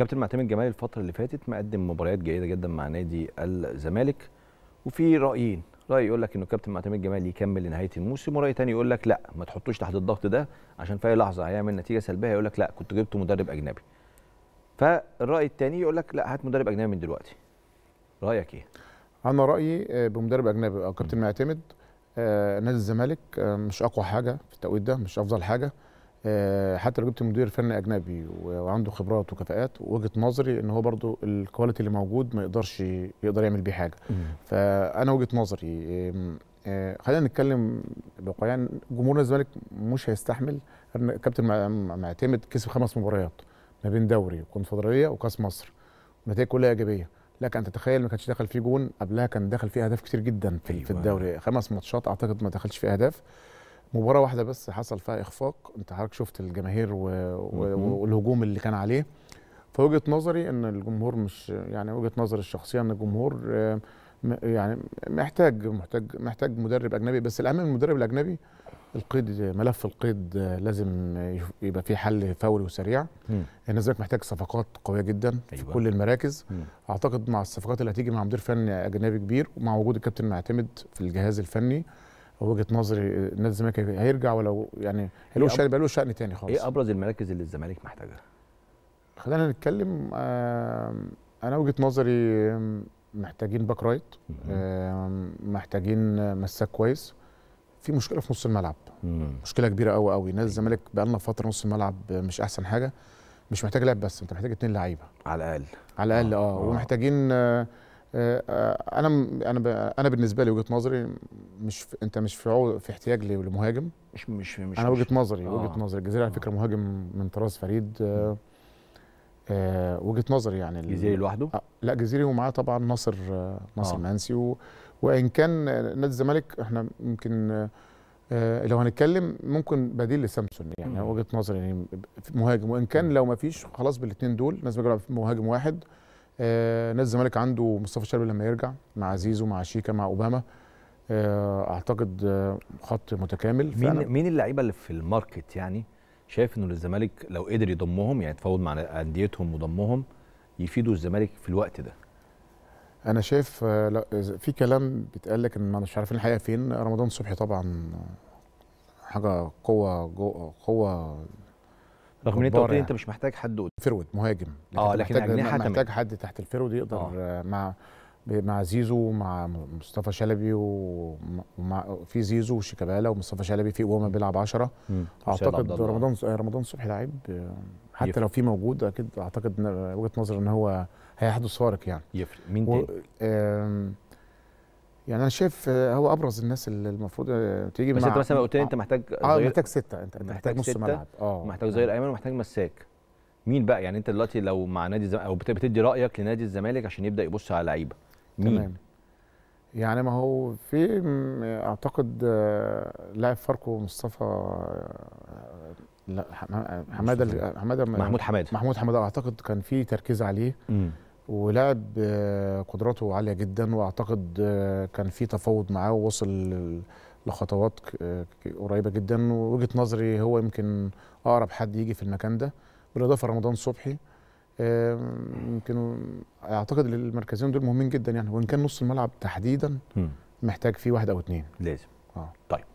كابتن معتمد جمال الفتره اللي فاتت مقدم مباريات جيده جدا مع نادي الزمالك وفي رايين راي يقول لك انه كابتن معتمد جمال يكمل لنهايه الموسم وراي تاني يقول لك لا ما تحطوش تحت الضغط ده عشان في اي لحظه هيعمل نتيجه سلبيه يقول لك لا كنت جبت مدرب اجنبي فالراي التاني يقول لك لا هات مدرب اجنبي من دلوقتي رايك ايه انا رايي آه، بمدرب اجنبي او كابتن معتمد آه، نادي الزمالك آه، مش اقوى حاجه في التوقيت ده مش افضل حاجه آه، حتى لو جبت مدير فني اجنبي وعنده خبرات وكفاءات وجهه نظري ان هو برضو الكواليتي اللي موجود ما يقدرش يقدر يعمل بيه حاجه مم. فانا وجهه نظري آه، خلينا نتكلم بواقعيه يعني جمهور الزمالك مش هيستحمل كابتن معتمد كسب خمس مباريات ما بين دوري وكونفدراليه وكاس مصر النتائج كلها ايجابيه لك ان تتخيل ما كانش دخل فيه جون قبلها كان دخل فيه اهداف كتير جدا في, أيوة. في الدوري خمس ماتشات اعتقد ما دخلش فيه اهداف مباراه واحده بس حصل فيها اخفاق انت حضرتك شفت الجماهير و... و... والهجوم اللي كان عليه فوجهه نظري ان الجمهور مش يعني وجهه نظري الشخصيه ان الجمهور آه، يعني محتاج محتاج محتاج مدرب اجنبي بس الاهم من المدرب الاجنبي القيد ملف القيد لازم يبقى فيه حل فوري وسريع لان النادي محتاج صفقات قويه جدا أيوة. في كل المراكز مم. اعتقد مع الصفقات اللي هتيجي مع مدير فني اجنبي كبير ومع وجود الكابتن معتمد في الجهاز الفني وجهه نظري نادي الزمالك هيرجع ولو يعني له إيه شأن بقى له شأن تاني خالص ايه ابرز المراكز اللي الزمالك محتاجها؟ خلينا نتكلم انا وجهه نظري محتاجين باك رايت محتاجين مساك كويس في مشكله في نص الملعب مشكله كبيره قوي قوي نادي إيه. الزمالك بقى لنا فتره نص الملعب مش احسن حاجه مش محتاج لاعب بس انت محتاج اتنين لعيبه على الاقل على الاقل اه, آه. آه. ومحتاجين آه، انا انا انا بالنسبه لي وجهه نظري مش في انت مش في في احتياج لمهاجم مش مش مش انا وجهه نظري آه. وجهه نظري الجزيره على آه. فكره مهاجم من طراز فريد آه آه وجهه نظري يعني الجزيري لوحده؟ آه لا جزيري ومعاه طبعا ناصر آه ناصر آه. منسي وان كان نادي الزمالك احنا ممكن آه لو هنتكلم ممكن بديل لسامسون يعني وجهه نظري يعني مهاجم وان كان لو ما فيش خلاص بالاثنين دول لازم يلعب مهاجم واحد آه نادي الزمالك عنده مصطفى شلبي لما يرجع مع زيزو مع شيكا مع اوباما آه، اعتقد آه، خط متكامل مين مين اللعيبه اللي في الماركت يعني شايف انه الزمالك لو قدر يضمهم يعني يتفاوض مع انديتهم وضمهم يفيدوا الزمالك في الوقت ده انا شايف آه، في كلام بيتقال لك ان مش عارفين الحقيقه فين رمضان صبحي طبعا حاجه قوه قوه رغم ان انت قلت انت مش محتاج حد قدام فرود مهاجم لكن اه لكن محتاج, يعني محتاج حد تحت الفرود يقدر آه. مع مع زيزو ومع مصطفى شلبي ومع في زيزو وشيكابالا ومصطفى شلبي في امام بيلعب 10 اعتقد رمضان رمضان صبحي لعيب آه، حتى يفرق. لو في موجود اكيد اعتقد آه، وجهه نظر ان هو هيحدث فارق يعني يفرق مين تاني؟ يعني انا شايف آه، هو ابرز الناس اللي المفروض تيجي بس مع انت مثلا قلت لي انت محتاج اه محتاج سته انت محتاج, محتاج نص ملعب اه محتاج ظهير يعني. ايمن ومحتاج مساك مين بقى يعني انت دلوقتي لو مع نادي الزمالك او بتدي رايك لنادي الزمالك عشان يبدا يبص على لعيبه مين تمام. يعني ما هو في اعتقد آه، لاعب فاركو مصطفى آه، لا آه، حماده حماده محمود حماده محمود حماده اعتقد كان في تركيز عليه مم. ولاعب قدراته عاليه جدا واعتقد كان في تفاوض معاه ووصل لخطوات قريبه جدا ووجهه نظري هو يمكن اقرب حد يجي في المكان ده بالاضافه رمضان صبحي آه، يمكن اعتقد المركزين دول مهمين جدا يعني وان كان نص الملعب تحديدا محتاج فيه واحد او اثنين لازم اه طيب